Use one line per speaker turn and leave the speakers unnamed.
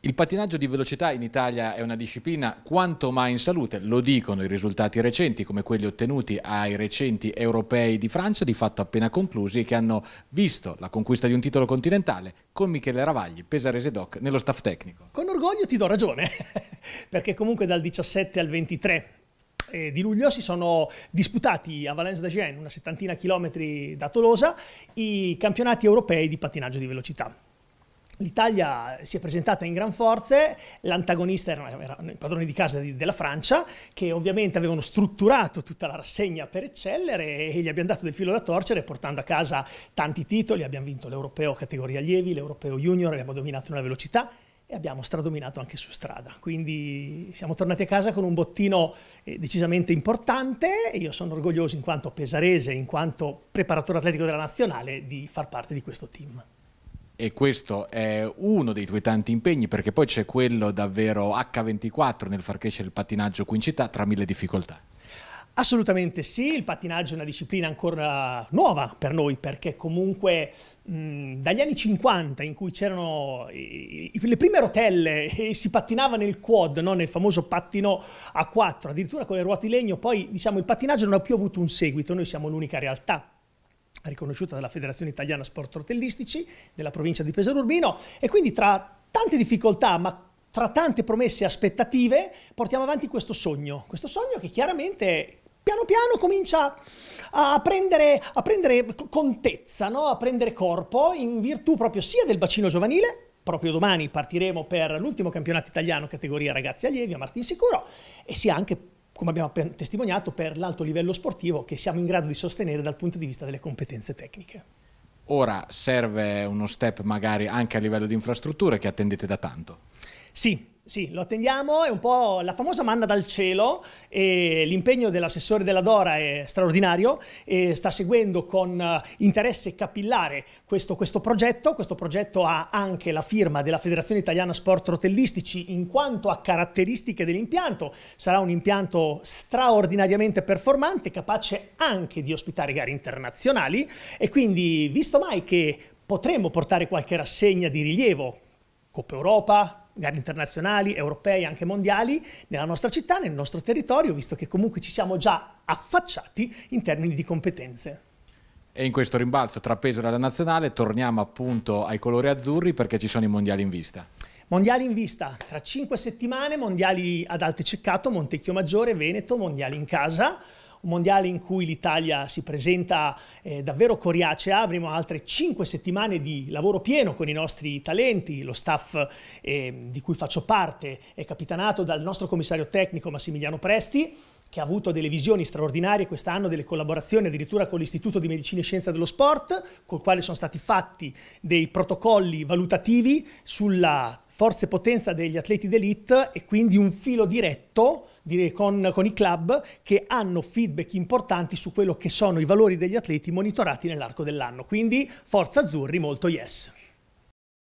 Il pattinaggio di velocità in Italia è una disciplina quanto mai in salute, lo dicono i risultati recenti come quelli ottenuti ai recenti europei di Francia, di fatto appena conclusi, che hanno visto la conquista di un titolo continentale con Michele Ravagli, pesarese doc, nello staff tecnico.
Con orgoglio ti do ragione, perché comunque dal 17 al 23 eh, di luglio si sono disputati a Valence d'Agen, una settantina chilometri da Tolosa, i campionati europei di pattinaggio di velocità. L'Italia si è presentata in gran forze, l'antagonista erano, erano, i padroni di casa di, della Francia, che ovviamente avevano strutturato tutta la rassegna per eccellere e gli abbiamo dato del filo da torcere portando a casa tanti titoli, abbiamo vinto l'Europeo categoria allievi, l'Europeo junior, abbiamo dominato nella velocità e abbiamo stradominato anche su strada. Quindi siamo tornati a casa con un bottino eh, decisamente importante e io sono orgoglioso in quanto pesarese, in quanto preparatore atletico della nazionale, di far parte di questo team
e questo è uno dei tuoi tanti impegni perché poi c'è quello davvero H24 nel far crescere il pattinaggio qui in città tra mille difficoltà.
Assolutamente sì, il pattinaggio è una disciplina ancora nuova per noi perché comunque mh, dagli anni 50 in cui c'erano le prime rotelle e si pattinava nel quad, no? nel famoso pattino a 4, addirittura con le ruote di legno, poi diciamo il pattinaggio non ha più avuto un seguito, noi siamo l'unica realtà riconosciuta dalla Federazione Italiana Sport Tortellistici della provincia di Pesaro Urbino e quindi tra tante difficoltà ma tra tante promesse e aspettative portiamo avanti questo sogno, questo sogno che chiaramente piano piano comincia a prendere, a prendere contezza, no? a prendere corpo in virtù proprio sia del bacino giovanile proprio domani partiremo per l'ultimo campionato italiano categoria ragazzi allievi a Martinsicuro e sia anche come abbiamo testimoniato, per l'alto livello sportivo che siamo in grado di sostenere dal punto di vista delle competenze tecniche.
Ora serve uno step magari anche a livello di infrastrutture che attendete da tanto.
Sì, sì, lo attendiamo, è un po' la famosa manna dal cielo, l'impegno dell'assessore della Dora è straordinario, sta seguendo con eh, interesse capillare questo, questo, progetto, questo progetto ha anche la firma della Federazione Italiana Sport Rotellistici in quanto a caratteristiche dell'impianto, sarà un impianto straordinariamente performante, capace anche di ospitare gare internazionali e quindi visto mai che potremmo portare qualche rassegna di rilievo, Coppa Europa, gare internazionali, europee, anche mondiali, nella nostra città, nel nostro territorio, visto che comunque ci siamo già affacciati in termini di competenze.
E in questo rimbalzo tra peso e la nazionale torniamo appunto ai colori azzurri perché ci sono i mondiali in vista.
Mondiali in vista tra cinque settimane, mondiali ad Alte Ceccato, Montecchio Maggiore, Veneto, mondiali in casa un mondiale in cui l'Italia si presenta eh, davvero coriacea, avremo altre 5 settimane di lavoro pieno con i nostri talenti, lo staff eh, di cui faccio parte è capitanato dal nostro commissario tecnico Massimiliano Presti, che ha avuto delle visioni straordinarie quest'anno, delle collaborazioni addirittura con l'Istituto di Medicina e Scienza dello Sport, col quale sono stati fatti dei protocolli valutativi sulla forza e potenza degli atleti d'elite e quindi un filo diretto direi, con, con i club che hanno feedback importanti su quello che sono i valori degli atleti monitorati nell'arco dell'anno. Quindi forza azzurri, molto yes.